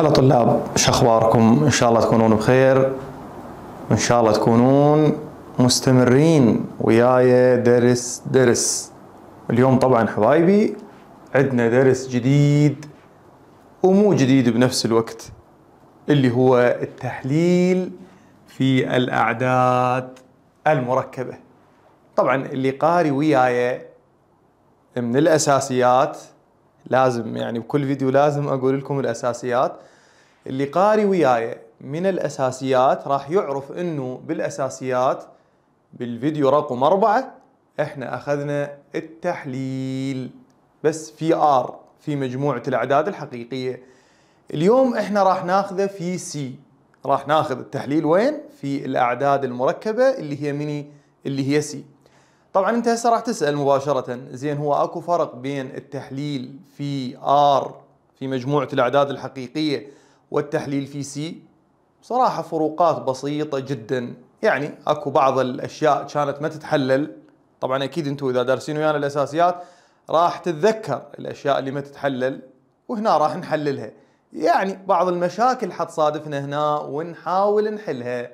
هلا طلاب شو اخباركم ان شاء الله تكونون بخير وان شاء الله تكونون مستمرين وياي درس درس اليوم طبعا حبايبي عندنا درس جديد ومو جديد بنفس الوقت اللي هو التحليل في الاعداد المركبه طبعا اللي قاري وياي من الاساسيات لازم يعني بكل فيديو لازم اقول لكم الاساسيات اللي قاري وياي من الاساسيات راح يعرف انه بالاساسيات بالفيديو رقم أربعة احنا اخذنا التحليل بس في ار في مجموعة الاعداد الحقيقية اليوم احنا راح ناخذه في سي راح ناخذ التحليل وين في الاعداد المركبة اللي هي مني اللي هي سي طبعا انت هسه راح تسال مباشره زين هو اكو فرق بين التحليل في ار في مجموعه الاعداد الحقيقيه والتحليل في سي بصراحه فروقات بسيطه جدا يعني اكو بعض الاشياء كانت ما تتحلل طبعا اكيد انتم اذا دارسين ويانا الاساسيات راح تتذكر الاشياء اللي ما تتحلل وهنا راح نحللها يعني بعض المشاكل حتصادفنا هنا ونحاول نحلها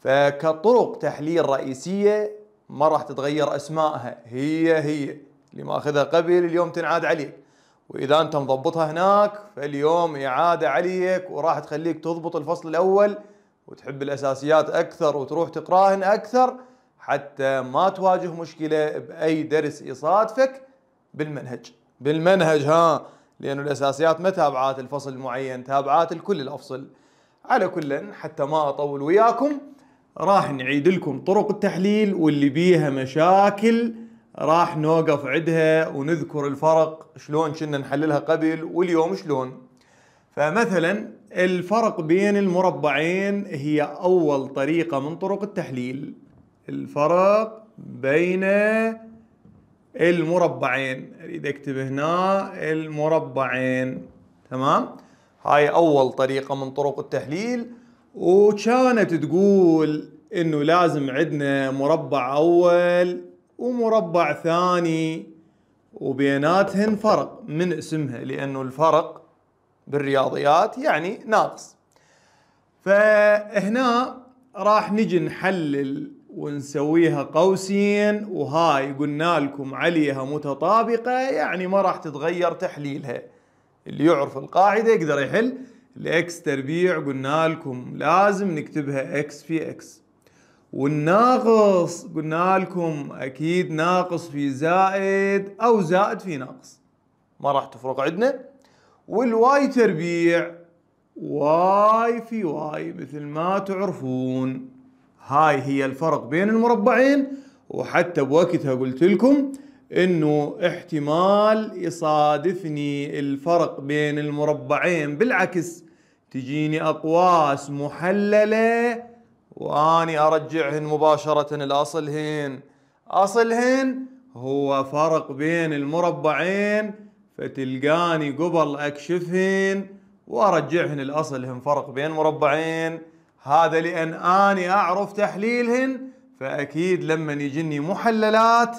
فكطرق تحليل رئيسيه ما راح تتغير اسمائها هي هي اللي ماخذها قبل اليوم تنعاد عليك واذا انت مضبطها هناك فاليوم اعاده عليك وراح تخليك تضبط الفصل الاول وتحب الاساسيات اكثر وتروح تقراهن اكثر حتى ما تواجه مشكله باي درس يصادفك بالمنهج بالمنهج ها لانه الأساسيات ما تابعات الفصل المعين تابعات الكل الأفصل على كل حتى ما أطول وياكم راح نعيد لكم طرق التحليل واللي بيها مشاكل راح نوقف عندها ونذكر الفرق شلون كنا نحللها قبل واليوم شلون فمثلا الفرق بين المربعين هي اول طريقة من طرق التحليل الفرق بين المربعين اريد اكتب هنا المربعين تمام هاي اول طريقة من طرق التحليل وكانت تقول انه لازم عندنا مربع اول ومربع ثاني وبيناتهن فرق من اسمها لانه الفرق بالرياضيات يعني ناقص فهنا راح نجي نحلل ونسويها قوسين وهاي قلنا لكم عليها متطابقة يعني ما راح تتغير تحليلها اللي يعرف القاعدة يقدر يحل الاكس تربيع قلنا لكم لازم نكتبها اكس في اكس والناقص قلنا لكم اكيد ناقص في زائد او زائد في ناقص ما راح تفرق عندنا والواي تربيع واي في واي مثل ما تعرفون هاي هي الفرق بين المربعين وحتى بوقتها قلت لكم انه احتمال يصادفني الفرق بين المربعين بالعكس تجيني اقواس محلله واني ارجعهن مباشره لاصلهن اصلهن هو فرق بين المربعين فتلقاني قبل اكشفهن وارجعهن لاصلهن فرق بين مربعين هذا لان اني اعرف تحليلهن فاكيد لما يجني محللات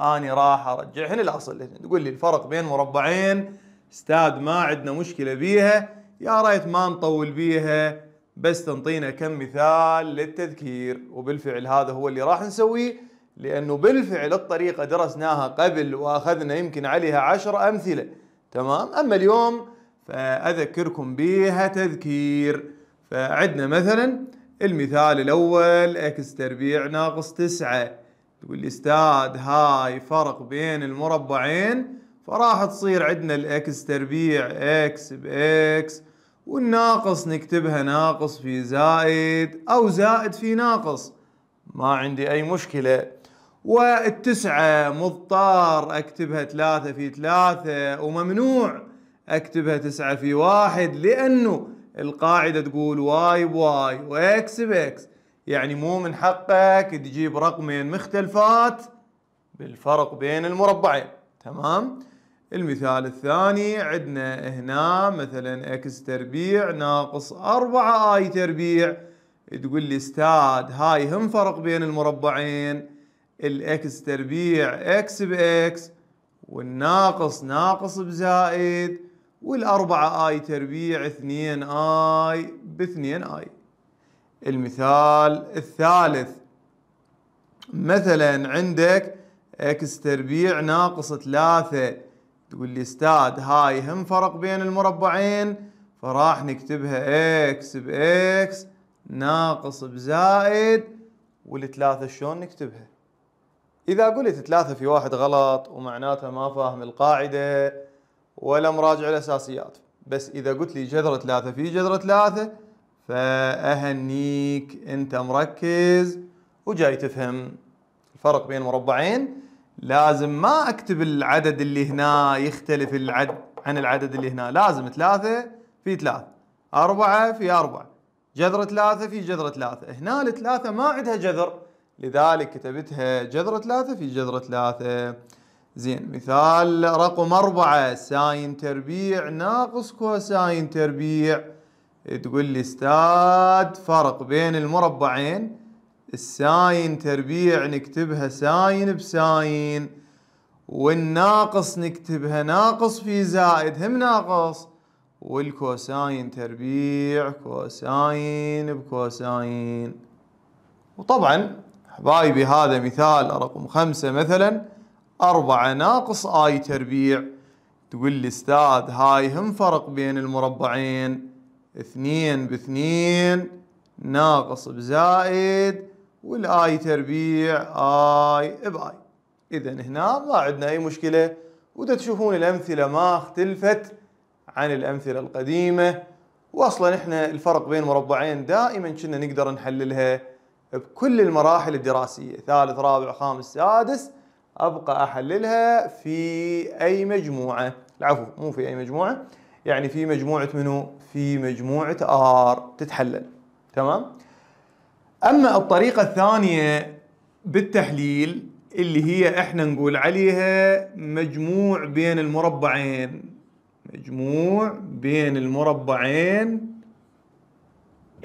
اني راح ارجعهن لاصلهن تقول لي الفرق بين مربعين استاذ ما عندنا مشكله بيها يا ريت ما نطول بيها بس تنطينا كم مثال للتذكير وبالفعل هذا هو اللي راح نسويه لأنه بالفعل الطريقة درسناها قبل وأخذنا يمكن عليها عشر أمثلة تمام أما اليوم فأذكركم بها تذكير فعندنا مثلا المثال الأول اكس تربيع ناقص تسعة تقول لي استاذ هاي فرق بين المربعين فراح تصير عندنا الاكس تربيع اكس باكس والناقص نكتبها ناقص في زائد او زائد في ناقص ما عندي اي مشكلة والتسعة مضطر اكتبها ثلاثة في ثلاثة وممنوع اكتبها تسعة في واحد لانه القاعدة تقول واي بواي واكس باكس يعني مو من حقك تجيب رقمين مختلفات بالفرق بين المربعين تمام؟ المثال الثاني عندنا هنا مثلا اكس تربيع ناقص أربعة اي تربيع تقول لي استاذ هاي هم فرق بين المربعين الاكس تربيع اكس باكس والناقص ناقص بزائد والأربعة اي تربيع اثنين اي باثنين اي المثال الثالث مثلا عندك اكس تربيع ناقص ثلاثة تقول لي استاذ هاي هم فرق بين المربعين فراح نكتبها اكس باكس ناقص بزائد والثلاثة شلون نكتبها إذا قلت ثلاثة في واحد غلط ومعناتها ما فاهم القاعدة ولا مراجع الأساسيات بس إذا قلت لي جذر ثلاثة في جذر ثلاثة فأهنيك أنت مركز وجاي تفهم الفرق بين مربعين لازم ما اكتب العدد اللي هنا يختلف العد عن العدد اللي هنا لازم ثلاثة في ثلاثة أربعة في أربعة جذر ثلاثة في جذر ثلاثة هنا الثلاثة ما عندها جذر لذلك كتبتها جذر ثلاثة في جذر ثلاثة زين مثال رقم أربعة ساين تربيع ناقص كوساين تربيع تقول لي استاذ فرق بين المربعين الساين تربيع نكتبها ساين بساين والناقص نكتبها ناقص في زائد هم ناقص والكوساين تربيع كوساين بكوساين وطبعا حبايبي هذا مثال رقم خمسة مثلا أربعة ناقص آي تربيع تقول لي استاذ هاي هم فرق بين المربعين اثنين باثنين ناقص بزائد والاي تربيع اي باي اذا هنا ما عندنا اي مشكله وده تشوفون الامثله ما اختلفت عن الامثله القديمه واصلا احنا الفرق بين مربعين دائما كنا نقدر نحللها بكل المراحل الدراسيه ثالث رابع خامس سادس ابقى احللها في اي مجموعه العفو مو في اي مجموعه يعني في مجموعه منو في مجموعه ار تتحلل تمام اما الطريقه الثانيه بالتحليل اللي هي احنا نقول عليها مجموع بين المربعين مجموع بين المربعين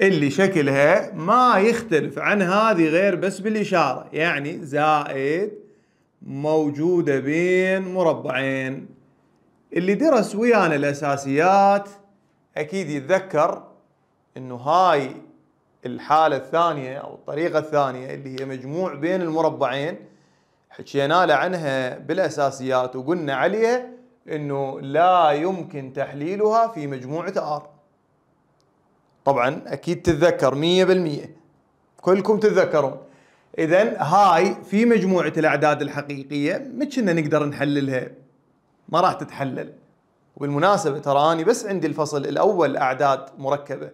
اللي شكلها ما يختلف عن هذه غير بس بالإشارة يعني زائد موجودة بين مربعين اللي درس ويانا الأساسيات أكيد يتذكر أنه هاي الحاله الثانيه او الطريقه الثانيه اللي هي مجموع بين المربعين حكينا له عنها بالاساسيات وقلنا عليها انه لا يمكن تحليلها في مجموعه ار طبعا اكيد تتذكر 100% كلكم تتذكرون اذا هاي في مجموعه الاعداد الحقيقيه مش كنا نقدر نحللها ما راح تتحلل وبالمناسبه تراني بس عندي الفصل الاول اعداد مركبه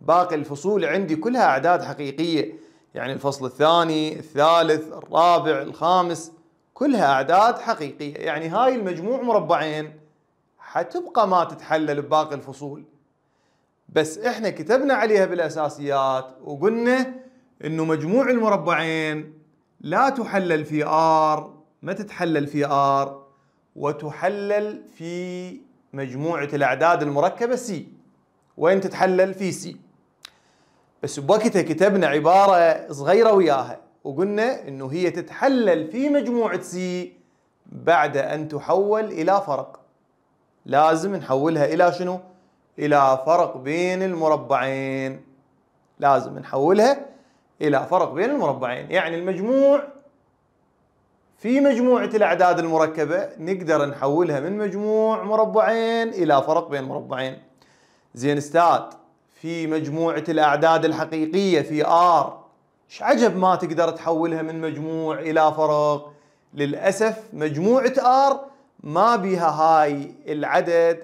باقي الفصول عندي كلها أعداد حقيقية يعني الفصل الثاني الثالث الرابع الخامس كلها أعداد حقيقية يعني هاي المجموع مربعين حتبقى ما تتحلل بباقي الفصول بس احنا كتبنا عليها بالأساسيات وقلنا انه مجموع المربعين لا تحلل في R ما تتحلل في R وتحلل في مجموعة الأعداد المركبة C وين تتحلل في C بس بوقتها كتبنا عبارة صغيرة وياها وقلنا انه هي تتحلل في مجموعة سي بعد ان تحول الى فرق لازم نحولها الى شنو؟ الى فرق بين المربعين لازم نحولها الى فرق بين المربعين يعني المجموع في مجموعة الأعداد المركبة نقدر نحولها من مجموع مربعين إلى فرق بين مربعين زين استاذ في مجموعة الأعداد الحقيقية في R إيش عجب ما تقدر تحولها من مجموع إلى فرق للأسف مجموعة R ما بيها هاي العدد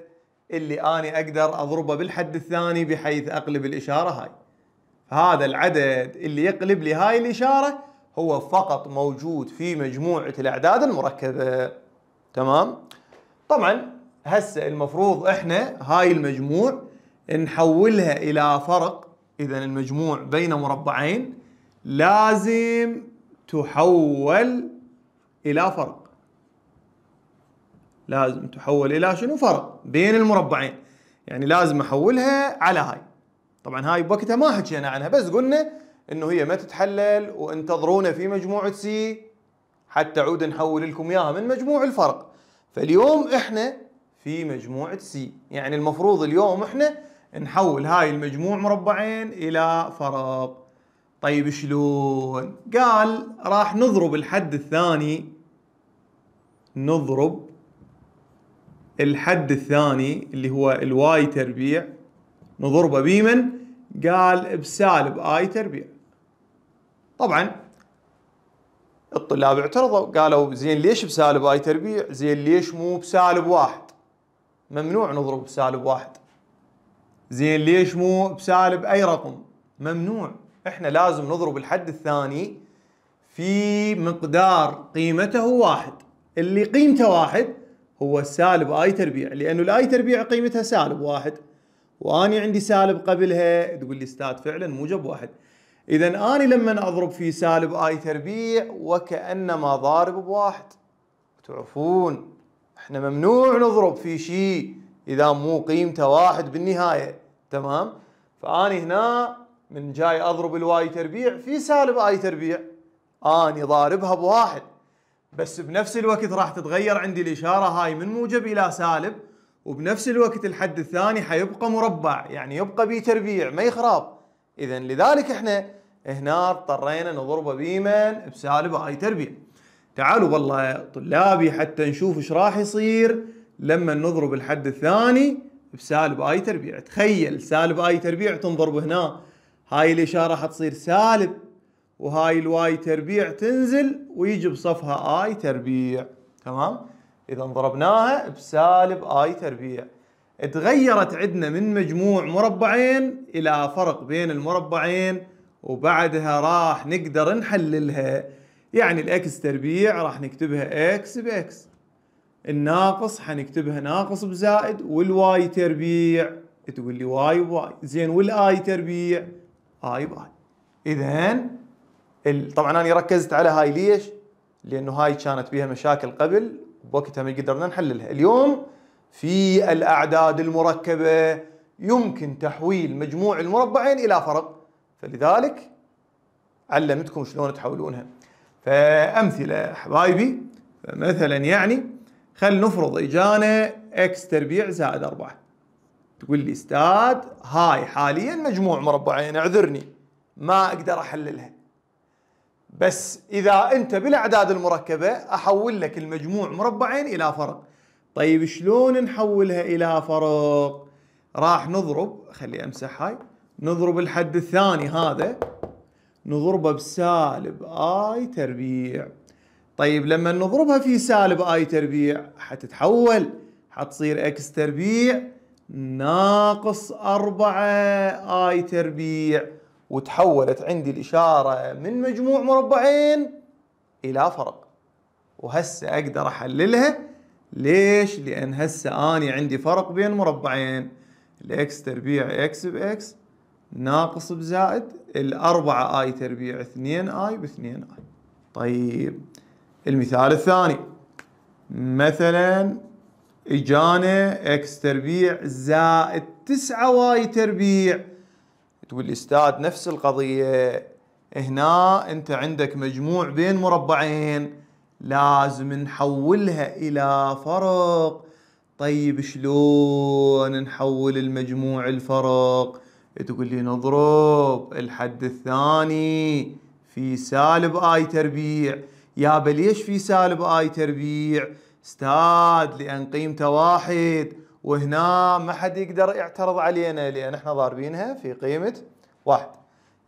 اللي أنا أقدر أضربه بالحد الثاني بحيث أقلب الإشارة هاي هذا العدد اللي يقلب لي هاي الإشارة هو فقط موجود في مجموعة الأعداد المركبة تمام؟ طبعا هسه المفروض احنا هاي المجموع نحولها إلى فرق إذا المجموع بين مربعين لازم تحول إلى فرق لازم تحول إلى شنو فرق بين المربعين يعني لازم أحولها على هاي طبعا هاي بوقتها ما حكينا عنها بس قلنا انه هي ما تتحلل وانتظرونا في مجموعة سي حتى عود نحول لكم اياها من مجموع الفرق فاليوم احنا في مجموعة سي يعني المفروض اليوم احنا نحول هاي المجموع مربعين إلى فراغ طيب شلون قال راح نضرب الحد الثاني نضرب الحد الثاني اللي هو الواي تربيع نضربه بمن قال بسالب اي تربيع طبعا الطلاب اعترضوا قالوا زين ليش بسالب اي تربيع زين ليش مو بسالب واحد ممنوع نضرب بسالب واحد زين ليش مو بسالب اي رقم ممنوع احنا لازم نضرب الحد الثاني في مقدار قيمته واحد اللي قيمته واحد هو سالب اي تربيع لانه الاي تربيع قيمتها سالب واحد واني عندي سالب قبلها تقول لي استاذ فعلا موجب واحد اذا اني لما اضرب في سالب اي تربيع وكانما ضارب بواحد تعرفون احنا ممنوع نضرب في شيء اذا مو قيمته واحد بالنهايه تمام فاني هنا من جاي اضرب الواي تربيع في سالب اي تربيع اني ضاربها بواحد بس بنفس الوقت راح تتغير عندي الاشاره هاي من موجب الى سالب وبنفس الوقت الحد الثاني حيبقى مربع يعني يبقى بي تربيع ما يخراب اذا لذلك احنا هنا اضطرينا نضربه بيمن بسالب اي تربيع تعالوا والله طلابي حتى نشوف ايش راح يصير لما نضرب الحد الثاني بسالب اي تربيع تخيل سالب اي تربيع تنضرب هنا هاي الاشاره حتصير سالب وهاي الواي تربيع تنزل ويجي بصفها اي تربيع تمام اذا ضربناها بسالب اي تربيع تغيرت عندنا من مجموع مربعين الى فرق بين المربعين وبعدها راح نقدر نحللها يعني الاكس تربيع راح نكتبها اكس باكس الناقص حنكتبها ناقص بزائد والواي تربيع تقول لي واي بواي زين والاي تربيع اي باي اذا طبعا انا ركزت على هاي ليش؟ لانه هاي كانت بها مشاكل قبل بوقتها ما قدرنا نحللها اليوم في الاعداد المركبه يمكن تحويل مجموع المربعين الى فرق فلذلك علمتكم شلون تحولونها فامثله حبايبي فمثلا يعني خل نفرض اجانا اكس تربيع زائد 4 تقول لي استاذ هاي حاليا مجموع مربعين اعذرني ما اقدر احللها بس اذا انت بالاعداد المركبه احول لك المجموع مربعين الى فرق طيب شلون نحولها الى فرق راح نضرب خلي امسح هاي نضرب الحد الثاني هذا نضربه بسالب اي تربيع طيب لما نضربها في سالب اي تربيع حتتحول حتصير اكس تربيع ناقص أربعة اي تربيع وتحولت عندي الإشارة من مجموع مربعين إلى فرق وهسه أقدر أحللها ليش؟ لأن هسه أني عندي فرق بين مربعين الإكس تربيع إكس بإكس ناقص بزائد الأربعة آي تربيع اثنين آي باثنين آي طيب المثال الثاني مثلا اجانا اكس تربيع زائد تسعة واي تربيع تقول استاذ نفس القضية هنا انت عندك مجموع بين مربعين لازم نحولها الى فرق طيب شلون نحول المجموع الفرق تقول لي نضرب الحد الثاني في سالب اي تربيع يابا ليش في سالب اي تربيع استاد لان قيمته واحد وهنا ما حد يقدر يعترض علينا لان احنا ضاربينها في قيمه واحد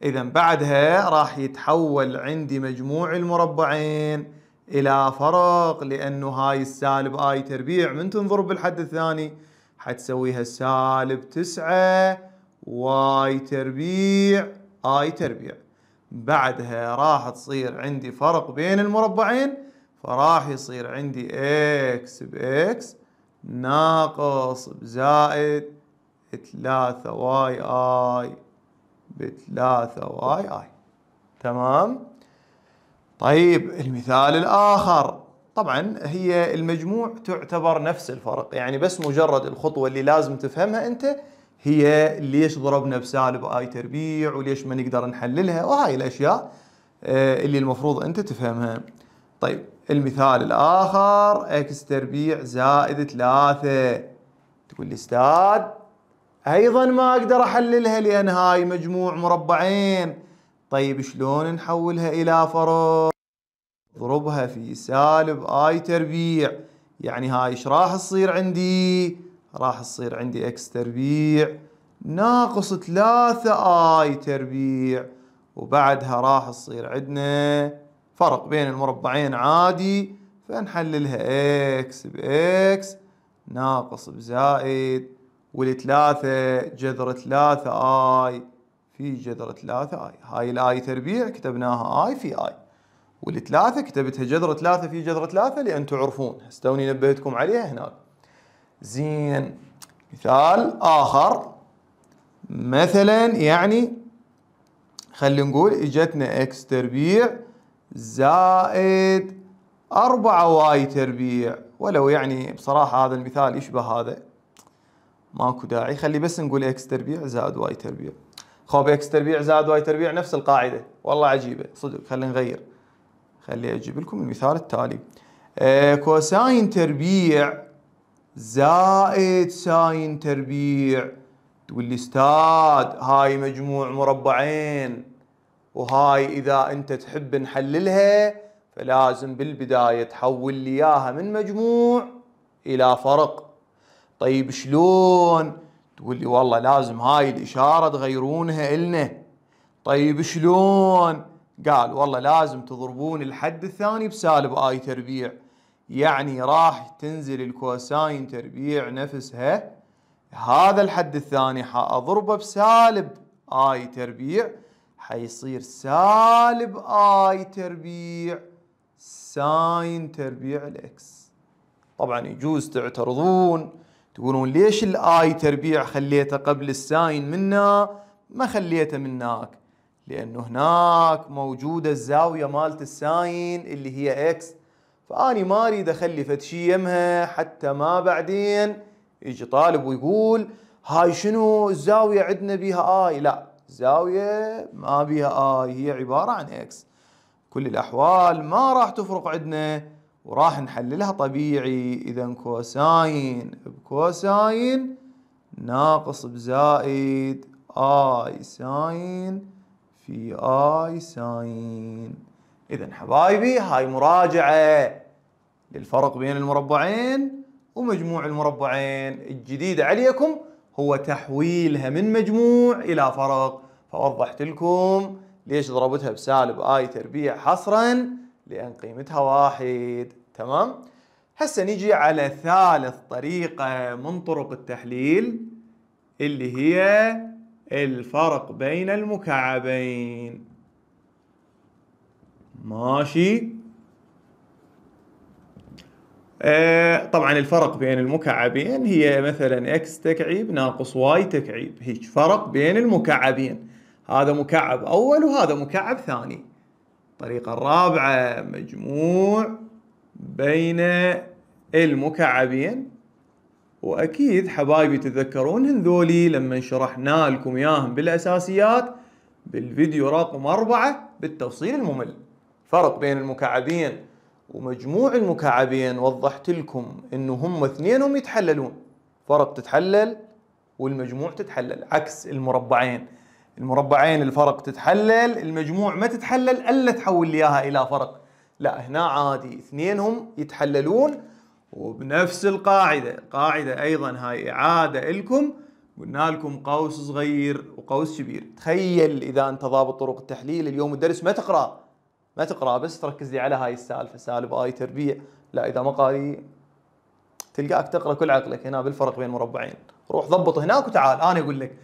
اذا بعدها راح يتحول عندي مجموع المربعين الى فرق لانه هاي السالب اي تربيع من تنضرب بالحد الثاني حتسويها سالب تسعة واي تربيع اي تربيع بعدها راح تصير عندي فرق بين المربعين فراح يصير عندي اكس باكس ناقص بزائد 3 واي اي بثلاثة واي اي تمام طيب المثال الاخر طبعا هي المجموع تعتبر نفس الفرق يعني بس مجرد الخطوة اللي لازم تفهمها انت هي ليش ضربنا بسالب اي تربيع وليش ما نقدر نحللها وهاي الاشياء آه، اللي المفروض انت تفهمها طيب المثال الاخر اكس تربيع زائد ثلاثة تقول لي استاذ ايضا ما اقدر احللها لان هاي مجموع مربعين طيب شلون نحولها الى فرع اضربها في سالب اي تربيع يعني هاي ايش راح تصير عندي راح تصير عندي اكس تربيع ناقص ثلاثة اي تربيع وبعدها راح تصير عندنا فرق بين المربعين عادي فنحللها اكس باكس ناقص بزائد والثلاثة جذر ثلاثة اي في جذر ثلاثة اي هاي الاي تربيع كتبناها اي في اي والثلاثة كتبتها جذر ثلاثة في جذر ثلاثة لأن تعرفون هستوني نبهتكم عليها هناك زين مثال آخر مثلا يعني خلي نقول اجتنا اكس تربيع زائد أربعة واي تربيع ولو يعني بصراحة هذا المثال يشبه هذا ماكو داعي خلي بس نقول اكس تربيع زائد واي تربيع خوب اكس تربيع زائد واي تربيع نفس القاعدة والله عجيبة صدق خلي نغير خلي أجيب لكم المثال التالي آه كوساين تربيع زائد ساين تربيع تقول لي استاذ هاي مجموع مربعين وهاي إذا أنت تحب نحللها فلازم بالبداية تحول لي إياها من مجموع إلى فرق طيب شلون؟ تقول لي والله لازم هاي الإشارة تغيرونها إلنا طيب شلون؟ قال والله لازم تضربون الحد الثاني بسالب آي تربيع يعني راح تنزل الكوساين تربيع نفسها هذا الحد الثاني حأضربه بسالب آي تربيع حيصير سالب آي تربيع ساين تربيع الإكس طبعا يجوز تعترضون تقولون ليش الآي تربيع خليته قبل الساين منا ما خليته مناك لأنه هناك موجودة الزاوية مالت الساين اللي هي إكس فاني ما اريد اخلي فد شيء يمها حتى ما بعدين يجي طالب ويقول هاي شنو الزاويه عندنا بيها اي لا الزاويه ما بيها اي هي عباره عن اكس كل الاحوال ما راح تفرق عندنا وراح نحللها طبيعي اذا كوساين بكوساين ناقص بزائد اي ساين في اي ساين اذا حبايبي هاي مراجعه للفرق بين المربعين ومجموع المربعين الجديد عليكم هو تحويلها من مجموع إلى فرق فوضحت لكم ليش ضربتها بسالب آي تربيع حصرا لأن قيمتها واحد تمام هسه نجي على ثالث طريقة من طرق التحليل اللي هي الفرق بين المكعبين ماشي آه، طبعا الفرق بين المكعبين هي مثلا اكس تكعيب ناقص واي تكعيب هيك فرق بين المكعبين هذا مكعب اول وهذا مكعب ثاني الطريقه الرابعه مجموع بين المكعبين واكيد حبايبي تتذكرون هذولي لما شرحنا لكم اياهم بالاساسيات بالفيديو رقم أربعة بالتفصيل الممل فرق بين المكعبين ومجموع المكعبين وضحت لكم انه هم اثنينهم يتحللون فرق تتحلل والمجموع تتحلل عكس المربعين المربعين الفرق تتحلل المجموع ما تتحلل الا تحول لي اياها الى فرق لا هنا عادي اثنينهم يتحللون وبنفس القاعده القاعده ايضا هاي اعاده لكم قلنا لكم قوس صغير وقوس كبير تخيل اذا انت ضابط طرق التحليل اليوم الدرس ما تقرا ما تقرا بس تركز لي على هاي السالفه سالب اي تربيع لا اذا مقالي تلقاك تقرا كل عقلك هنا بالفرق بين مربعين روح ضبط هناك وتعال انا اقول لك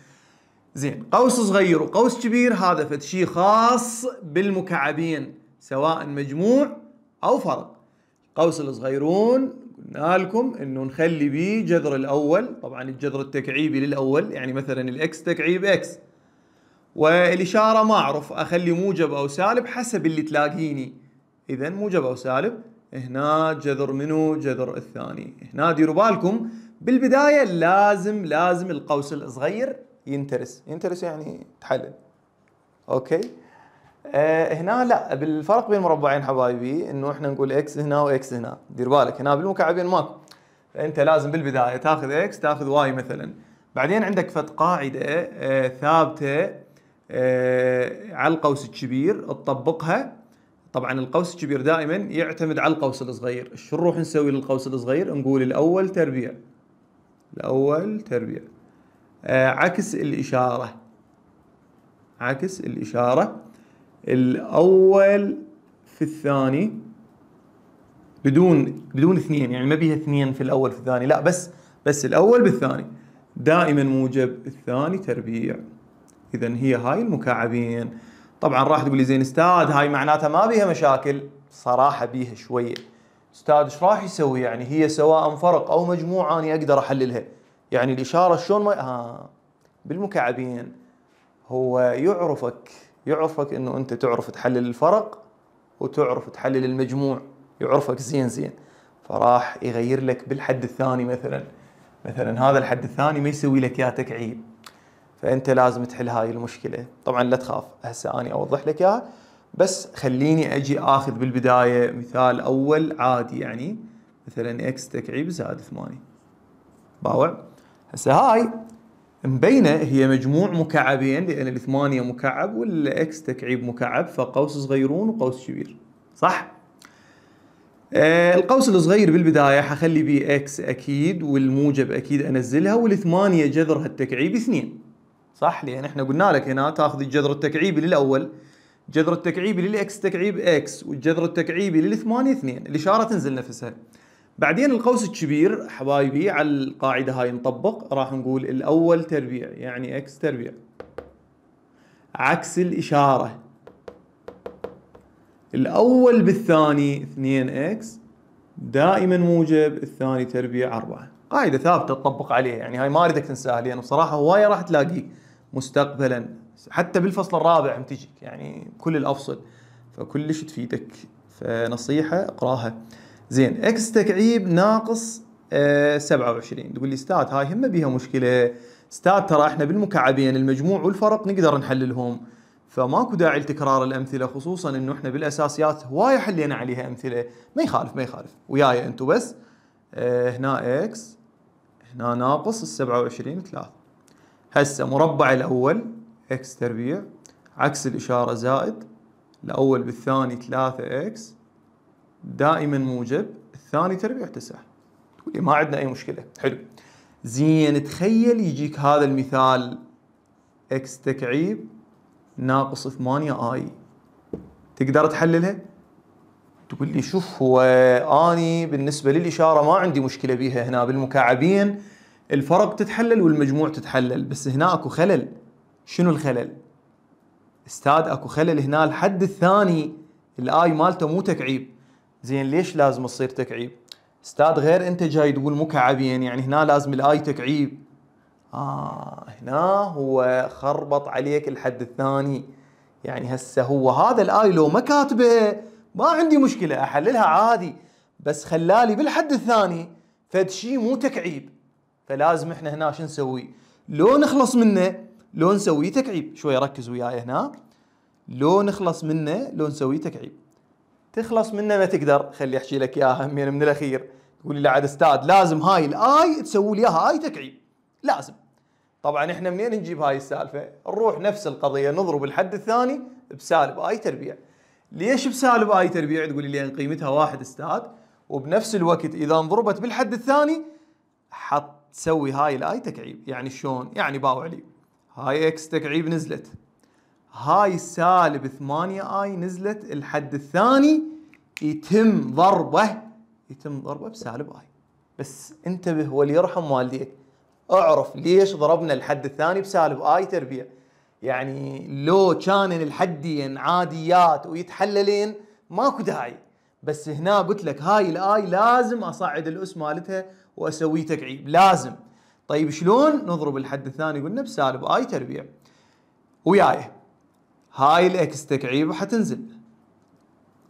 زين قوس صغير وقوس كبير هذا فد شيء خاص بالمكعبين سواء مجموع او فرق قوس الصغيرون قلنا لكم انه نخلي بيه جذر الاول طبعا الجذر التكعيبي للاول يعني مثلا الاكس تكعيب اكس والإشارة ما أعرف أخلي موجب أو سالب حسب اللي تلاقيني إذا موجب أو سالب هنا جذر منو جذر الثاني هنا ديروا بالكم بالبداية لازم لازم القوس الصغير ينترس ينترس يعني تحلل أوكي أه هنا لا بالفرق بين مربعين حبايبي انه احنا نقول اكس هنا واكس هنا دير بالك هنا بالمكعبين ماكو فانت لازم بالبدايه تاخذ اكس تاخذ واي مثلا بعدين عندك فد قاعده آه، ثابته آه، على القوس الكبير تطبقها طبعا القوس الكبير دائما يعتمد على القوس الصغير شو نروح نسوي للقوس الصغير نقول الاول تربيع الاول تربيع آه، عكس الاشاره عكس الاشاره الاول في الثاني بدون بدون اثنين يعني ما بيها اثنين في الاول في الثاني لا بس بس الاول بالثاني دائما موجب الثاني تربيع اذا هي هاي المكعبين طبعا راح تقول لي زين استاذ هاي معناتها ما بيها مشاكل صراحه بيها شويه استاذ ايش راح يسوي يعني هي سواء فرق او مجموعه انا اقدر احللها يعني الاشاره شلون ما ها بالمكعبين هو يعرفك يعرفك انه انت تعرف تحلل الفرق وتعرف تحلل المجموع يعرفك زين زين فراح يغير لك بالحد الثاني مثلا مثلا هذا الحد الثاني ما يسوي لك يا تكعيب فانت لازم تحل هاي المشكله طبعا لا تخاف هسه اني اوضح لك اياها بس خليني اجي اخذ بالبدايه مثال اول عادي يعني مثلا اكس تكعيب زائد 8 باوع هسه هاي مبينه هي مجموع مكعبين لان ال 8 مكعب والاكس تكعيب مكعب فقوس صغيرون وقوس كبير صح؟ آه، القوس الصغير بالبدايه حخلي بيه اكس اكيد والموجب اكيد انزلها والثمانيه جذرها التكعيب اثنين صح لان احنا قلنا لك هنا تاخذ الجذر التكعيبي للاول الجذر التكعيبي للاكس تكعيب اكس والجذر التكعيبي للثمانية اثنين الاشاره تنزل نفسها بعدين القوس الكبير حبايبي على القاعده هاي نطبق راح نقول الاول تربيع يعني اكس تربيع عكس الاشاره الاول بالثاني 2 اكس دائما موجب الثاني تربيع 4 قاعده ثابته تطبق عليها يعني هاي ما اريدك تنساها لانه بصراحه هوايه راح تلاقيه مستقبلا حتى بالفصل الرابع عم تجيك يعني كل الافصل فكلش تفيدك فنصيحه اقراها زين اكس تكعيب ناقص أه 27 تقول لي ستات هاي هم بيها مشكله ستات ترى احنا بالمكعبين المجموع والفرق نقدر نحللهم فماكو داعي لتكرار الامثله خصوصا انه احنا بالاساسيات هوايه حلينا عليها امثله ما يخالف ما يخالف وياي انتم بس أه هنا اكس هنا ناقص ال 27 3 هسه مربع الاول اكس تربيع عكس الاشاره زائد الاول بالثاني 3 اكس دائما موجب الثاني تربيع 9 تقول لي ما عندنا اي مشكله حلو زين تخيل يجيك هذا المثال اكس تكعيب ناقص 8 اي تقدر تحللها تقول لي شوف هو اني بالنسبه للاشاره ما عندي مشكله بيها هنا بالمكعبين الفرق تتحلل والمجموع تتحلل بس هنا اكو خلل شنو الخلل استاذ اكو خلل هنا الحد الثاني الاي مالته مو تكعيب زين ليش لازم تصير تكعيب استاذ غير انت جاي تقول مكعبين يعني هنا لازم الاي تكعيب اه هنا هو خربط عليك الحد الثاني يعني هسه هو هذا الاي لو ما كاتبه ما عندي مشكله احللها عادي بس خلالي بالحد الثاني فد شيء مو تكعيب فلازم احنا هنا شو نسوي؟ لو نخلص منه لو نسوي تكعيب شوي ركز وياي هنا لو نخلص منه لو نسوي تكعيب تخلص منه ما تقدر خلي احكي لك اياها همين من الاخير تقول لي عاد استاذ لازم هاي الاي تسوي لي اياها اي تكعيب لازم طبعا احنا منين نجيب هاي السالفه؟ نروح نفس القضيه نضرب الحد الثاني بسالب اي تربيع ليش بسالب اي تربيع تقول لي لان قيمتها واحد استاذ وبنفس الوقت اذا انضربت بالحد الثاني حط تسوي هاي الاي تكعيب يعني شلون يعني باو علي هاي اكس تكعيب نزلت هاي سالب 8 اي نزلت الحد الثاني يتم ضربه يتم ضربه بسالب اي بس انتبه وليرحم والديك اعرف ليش ضربنا الحد الثاني بسالب اي تربيع يعني لو كان الحدين عاديات ويتحللين ماكو داعي بس هنا قلت لك هاي الاي لازم اصعد الاس مالتها واسويه تكعيب لازم طيب شلون نضرب الحد الثاني قلنا بسالب اي تربيع وياي هاي الاكس تكعيب حتنزل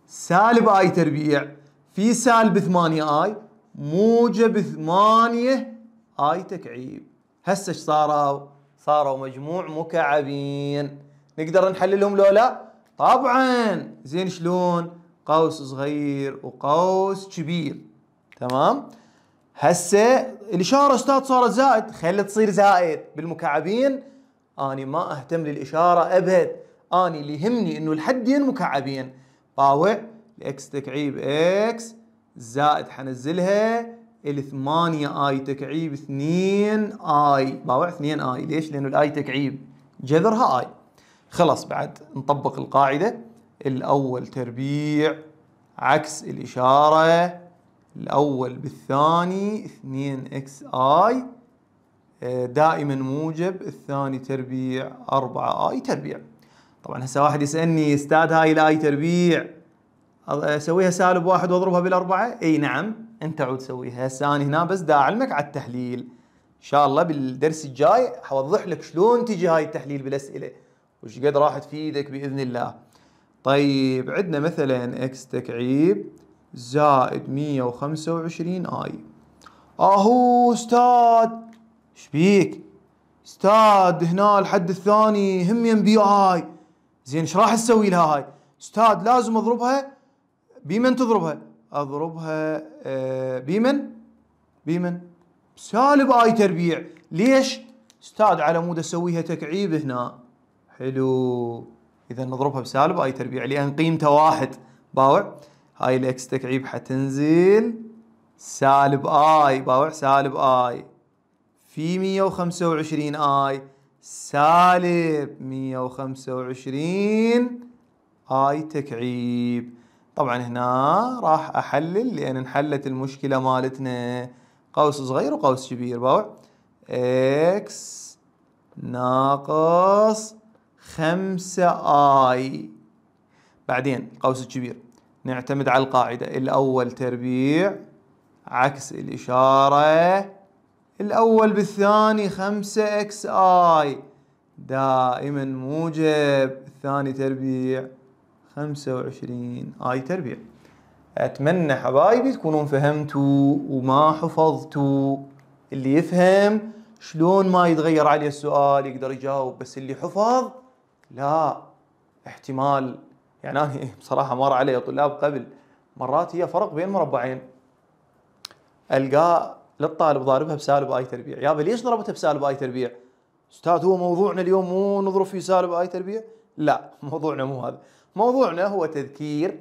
سالب اي تربيع في سالب 8 اي موجب 8 اي تكعيب هسه ايش صاروا؟ صاروا مجموع مكعبين نقدر نحللهم لو لا؟ طبعا زين شلون؟ قوس صغير وقوس كبير تمام؟ هسه الاشاره استاذ صارت زائد خلي تصير زائد بالمكعبين اني ما اهتم للاشاره ابد اني اللي يهمني انه الحدين مكعبين طاوع الاكس تكعيب اكس زائد حنزلها الثمانية اي تكعيب اثنين اي باوع اثنين اي ليش؟ لانه الاي تكعيب جذرها اي خلاص بعد نطبق القاعدة الاول تربيع عكس الاشارة الأول بالثاني 2 اكس اي آه، دائما موجب الثاني تربيع 4 اي تربيع طبعا هسه واحد يسألني استاذ هاي الاي تربيع آه، اسويها سالب واحد واضربها بالأربعة اي نعم انت عود سويها هسه انا هنا بس دا اعلمك على التحليل ان شاء الله بالدرس الجاي حوضح لك شلون تجي هاي التحليل بالاسئله وش قد راح تفيدك باذن الله طيب عندنا مثلا اكس تكعيب زائد مية وخمسة وعشرين آي أهو استاذ شبيك استاذ هنا الحد الثاني هم يم بي آي زين ايش راح تسوي لها هاي استاذ لازم اضربها بمن تضربها اضربها آه بمن بمن سالب اي تربيع ليش استاذ على مود اسويها تكعيب هنا حلو اذا نضربها بسالب اي تربيع لان قيمته واحد باوع هاي الاكس تكعيب حتنزل سالب اي باوع سالب اي في 125 اي سالب 125 اي تكعيب طبعا هنا راح احلل لان انحلت المشكله مالتنا قوس صغير وقوس كبير باوع اكس ناقص 5 اي بعدين القوس الكبير نعتمد على القاعدة الأول تربيع عكس الإشارة الأول بالثاني خمسة اكس اي دائما موجب الثاني تربيع خمسة وعشرين اي تربيع أتمنى حبايبي تكونون فهمتوا وما حفظتوا اللي يفهم شلون ما يتغير عليه السؤال يقدر يجاوب بس اللي حفظ لا احتمال يعني انا بصراحه مر علي طلاب قبل مرات هي فرق بين مربعين القى للطالب ضاربها بسالب اي تربيع يابا ليش ضربتها بسالب اي تربيع استاذ هو موضوعنا اليوم مو نضرب في سالب اي تربيع لا موضوعنا مو هذا موضوعنا هو تذكير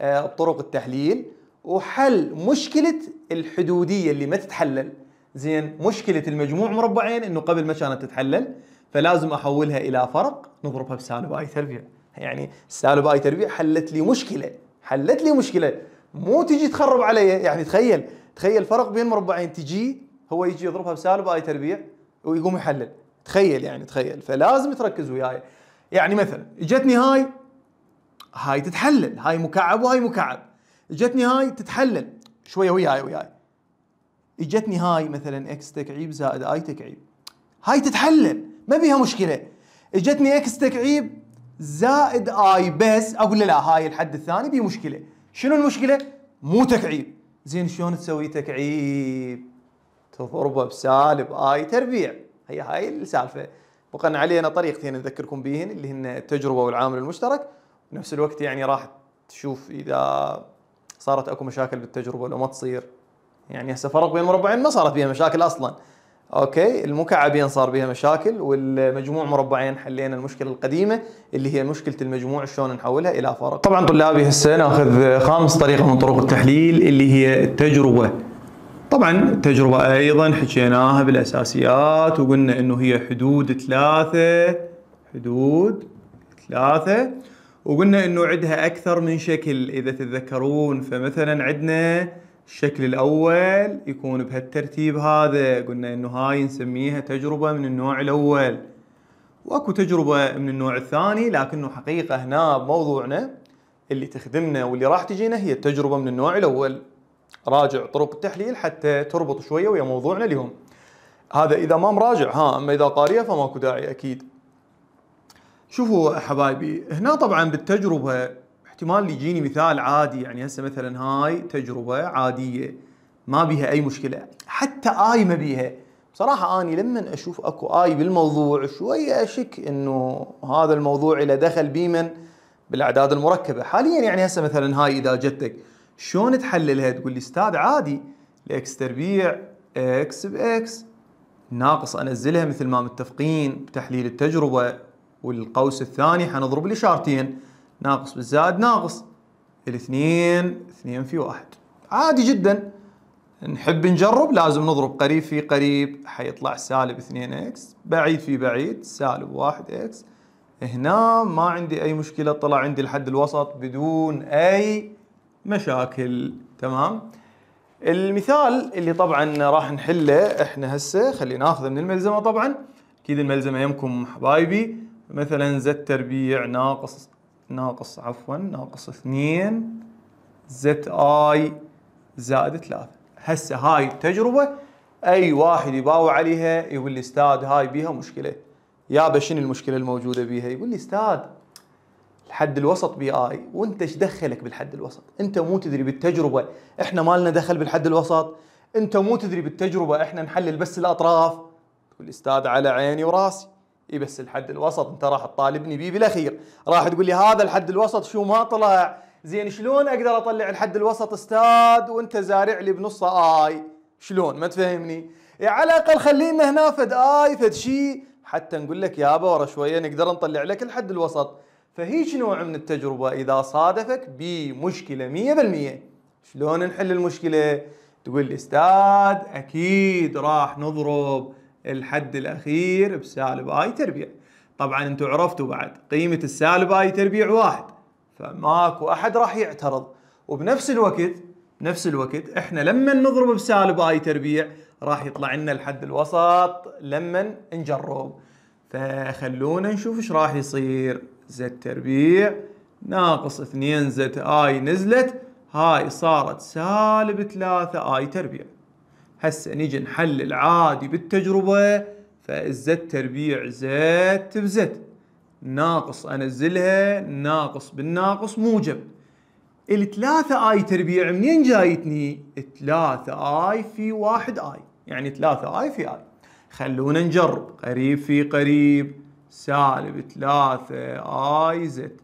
آه، طرق التحليل وحل مشكله الحدوديه اللي ما تتحلل زين مشكله المجموع مربعين انه قبل ما كانت تتحلل فلازم احولها الى فرق نضربها بسالب اي تربيع يعني سالب اي تربيع حلت لي مشكله حلت لي مشكله مو تجي تخرب علي يعني تخيل تخيل فرق بين مربعين تجي هو يجي يضربها بسالب اي تربيع ويقوم يحلل تخيل يعني تخيل فلازم تركز وياي يعني مثلا اجتني هاي هاي تتحلل هاي مكعب وهاي مكعب اجتني هاي تتحلل شويه وياي وياي اجتني هاي مثلا اكس تكعيب زائد اي تكعيب هاي تتحلل ما بيها مشكله اجتني اكس تكعيب زائد اي بس اقول له لا هاي الحد الثاني بي مشكله شنو المشكله مو تكعيب زين شلون تسوي تكعيب تضربه بسالب اي تربيع هي هاي السالفه بقى علينا طريقتين نذكركم بهن اللي هن التجربه والعامل المشترك نفس الوقت يعني راح تشوف اذا صارت اكو مشاكل بالتجربه لو ما تصير يعني هسه فرق بين مربعين ما صارت بيها مشاكل اصلا اوكي المكعبين صار بها مشاكل والمجموع مربعين حلينا المشكله القديمه اللي هي مشكله المجموع شلون نحولها الى فرق طبعا طلابي هسه ناخذ خامس طريقه من طرق التحليل اللي هي التجربه طبعا التجربه ايضا حكيناها بالاساسيات وقلنا انه هي حدود ثلاثه حدود ثلاثه وقلنا انه عندها اكثر من شكل اذا تتذكرون فمثلا عندنا الشكل الاول يكون بهالترتيب هذا قلنا انه هاي نسميها تجربه من النوع الاول واكو تجربه من النوع الثاني لكنه حقيقه هنا بموضوعنا اللي تخدمنا واللي راح تجينا هي التجربه من النوع الاول راجع طرق التحليل حتى تربط شويه ويا موضوعنا اليوم هذا اذا ما مراجع ها اما اذا قاريه فماكو داعي اكيد شوفوا حبايبي هنا طبعا بالتجربه احتمال يجيني مثال عادي يعني هسه مثلا هاي تجربه عاديه ما بيها اي مشكله حتى اي ما بيها بصراحه اني لما اشوف اكو اي بالموضوع شويه اشك انه هذا الموضوع الى دخل بيمن بالاعداد المركبه حاليا يعني هسه مثلا هاي اذا جتك شلون تحللها تقول لي استاذ عادي الاكس تربيع اكس باكس ناقص انزلها مثل ما متفقين بتحليل التجربه والقوس الثاني حنضرب الاشارتين ناقص بالزائد ناقص الاثنين اثنين في واحد عادي جدا نحب نجرب لازم نضرب قريب في قريب حيطلع سالب 2x بعيد في بعيد سالب 1x هنا ما عندي اي مشكلة طلع عندي الحد الوسط بدون اي مشاكل تمام المثال اللي طبعا راح نحله احنا هسه خلينا ناخذه من الملزمة طبعا اكيد الملزمة يمكم حبايبي مثلا زد تربيع ناقص ناقص عفوا ناقص اثنين زت اي زائد ثلاثة هسه هاي التجربة اي واحد يباوع عليها يقول لي استاذ هاي بيها مشكلة يابا شنو المشكلة الموجودة بيها يقول لي استاذ الحد الوسط بي اي وانت ايش دخلك بالحد الوسط انت مو تدري بالتجربة احنا ما لنا دخل بالحد الوسط انت مو تدري بالتجربة احنا نحلل بس الاطراف تقول استاذ على عيني وراسي اي بس الحد الوسط انت راح تطالبني بيه بالاخير راح تقول لي هذا الحد الوسط شو ما طلع زين شلون اقدر اطلع الحد الوسط استاد وانت زارع لي بنص اي شلون ما تفهمني إيه، على الاقل خلينا هنا فد اي فد شيء حتى نقول لك يابا ورا شويه نقدر نطلع لك الحد الوسط فهيج نوع من التجربه اذا صادفك بمشكله 100% شلون نحل المشكله تقول لي استاذ اكيد راح نضرب الحد الاخير بسالب اي تربيع طبعا انتم عرفتوا بعد قيمه السالب اي تربيع واحد فماكو احد راح يعترض وبنفس الوقت نفس الوقت احنا لما نضرب بسالب اي تربيع راح يطلع لنا الحد الوسط لما نجرب فخلونا نشوف ايش راح يصير زد تربيع ناقص 2 زد اي نزلت هاي صارت سالب 3 اي تربيع هسه نيجي نحلل عادي بالتجربة فالزت تربيع زت بزت ناقص انزلها ناقص بالناقص موجب الثلاثة اي تربيع منين جايتني؟ ثلاثة اي في واحد اي يعني ثلاثة اي في اي خلونا نجرب قريب في قريب سالب ثلاثة اي زت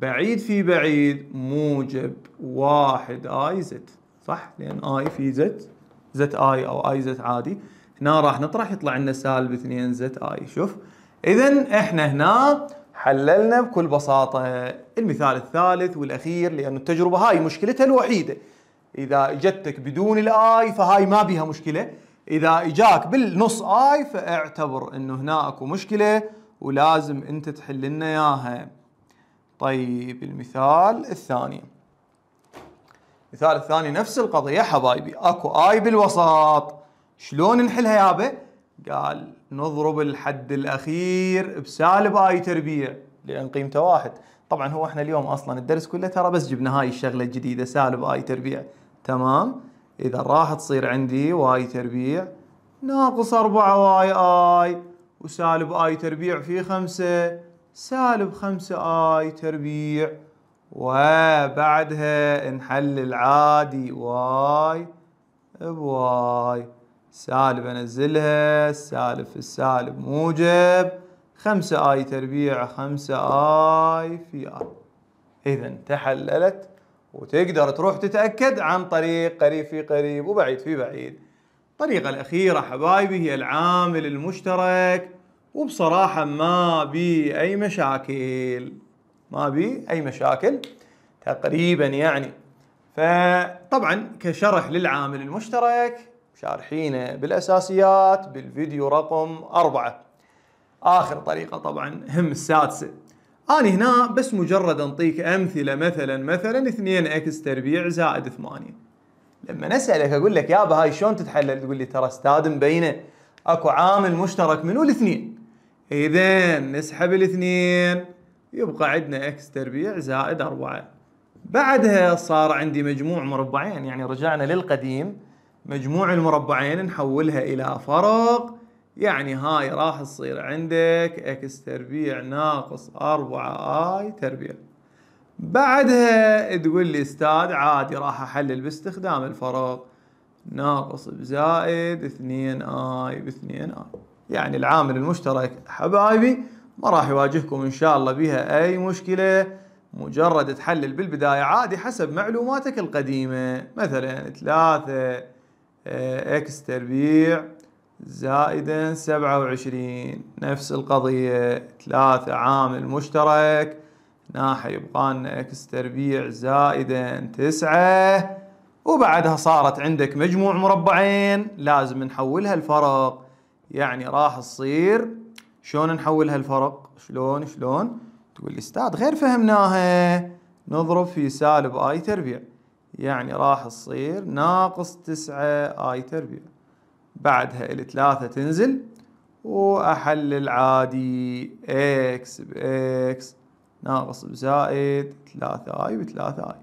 بعيد في بعيد موجب واحد اي زت صح؟ لان اي في زت زت اي او اي زت عادي هنا راح نطرح يطلع لنا سالب 2 زت اي شوف اذا احنا هنا حللنا بكل بساطة المثال الثالث والأخير لأن التجربة هاي مشكلتها الوحيدة إذا جتك بدون الآي فهاي ما بيها مشكلة إذا إجاك بالنص آي فاعتبر أنه هنا أكو مشكلة ولازم أنت تحل لنا إياها طيب المثال الثاني المثال الثاني نفس القضية حبايبي اكو اي بالوسط شلون نحلها يابا؟ قال نضرب الحد الاخير بسالب اي تربيع لان قيمته واحد طبعا هو احنا اليوم اصلا الدرس كله ترى بس جبنا هاي الشغله الجديده سالب اي تربيع تمام اذا راح تصير عندي واي تربيع ناقص 4 واي اي وسالب اي تربيع في 5 سالب 5 اي تربيع وبعدها نحل عادي واي بواي سالب انزلها السالب في السالب موجب خمسة اي تربيع خمسة اي في اي اذا تحللت وتقدر تروح تتأكد عن طريق قريب في قريب وبعيد في بعيد الطريقة الأخيرة حبايبي هي العامل المشترك وبصراحة ما بي أي مشاكل ما بي اي مشاكل تقريبا يعني فطبعا كشرح للعامل المشترك شارحينه بالاساسيات بالفيديو رقم أربعة اخر طريقه طبعا هم السادسه انا هنا بس مجرد انطيك امثله مثلا مثلا 2 اكس تربيع زائد 8 لما نسالك اقول لك يابا هاي شلون تتحلل تقول لي ترى استاذ مبينه اكو عامل مشترك منو الاثنين اذا نسحب الاثنين يبقى عندنا اكس تربيع زائد 4 بعدها صار عندي مجموع مربعين يعني رجعنا للقديم مجموع المربعين نحولها الى فرق يعني هاي راح تصير عندك اكس تربيع ناقص 4 اي تربيع بعدها تقول لي استاذ عادي راح احلل باستخدام الفرق ناقص بزائد 2 اي ب 2 اي يعني العامل المشترك حبايبي ما راح يواجهكم ان شاء الله بها اي مشكله مجرد تحلل بالبدايه عادي حسب معلوماتك القديمه مثلا 3 آه، اكس تربيع زائدا 27 نفس القضيه 3 عامل مشترك ناحية يبقى لنا اكس تربيع زائدا تسعة وبعدها صارت عندك مجموع مربعين لازم نحولها الفرق يعني راح تصير شلون نحول هالفرق شلون شلون تقول لي استاذ غير فهمناها نضرب في سالب اي تربيع يعني راح تصير ناقص تسعة اي تربيع بعدها الثلاثة تنزل واحلل عادي اكس باكس ناقص بزائد ثلاثة اي بثلاثة اي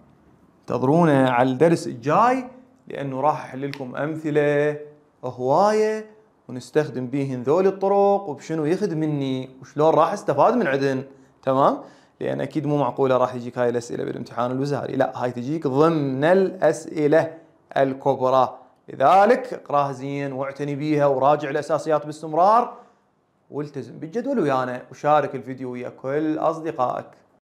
انتظرونا على الدرس الجاي لانه راح احل لكم امثله هوايه ونستخدم بيهن ذول الطرق وبشنو يخدمني وشلون راح استفاد من عدن تمام لان اكيد مو معقوله راح يجيك هاي الاسئله بالامتحان الوزاري لا هاي تجيك ضمن الاسئله الكبرى لذلك اقراها زين واعتني بيها وراجع الاساسيات باستمرار والتزم بالجدول ويانا وشارك الفيديو ويا كل اصدقائك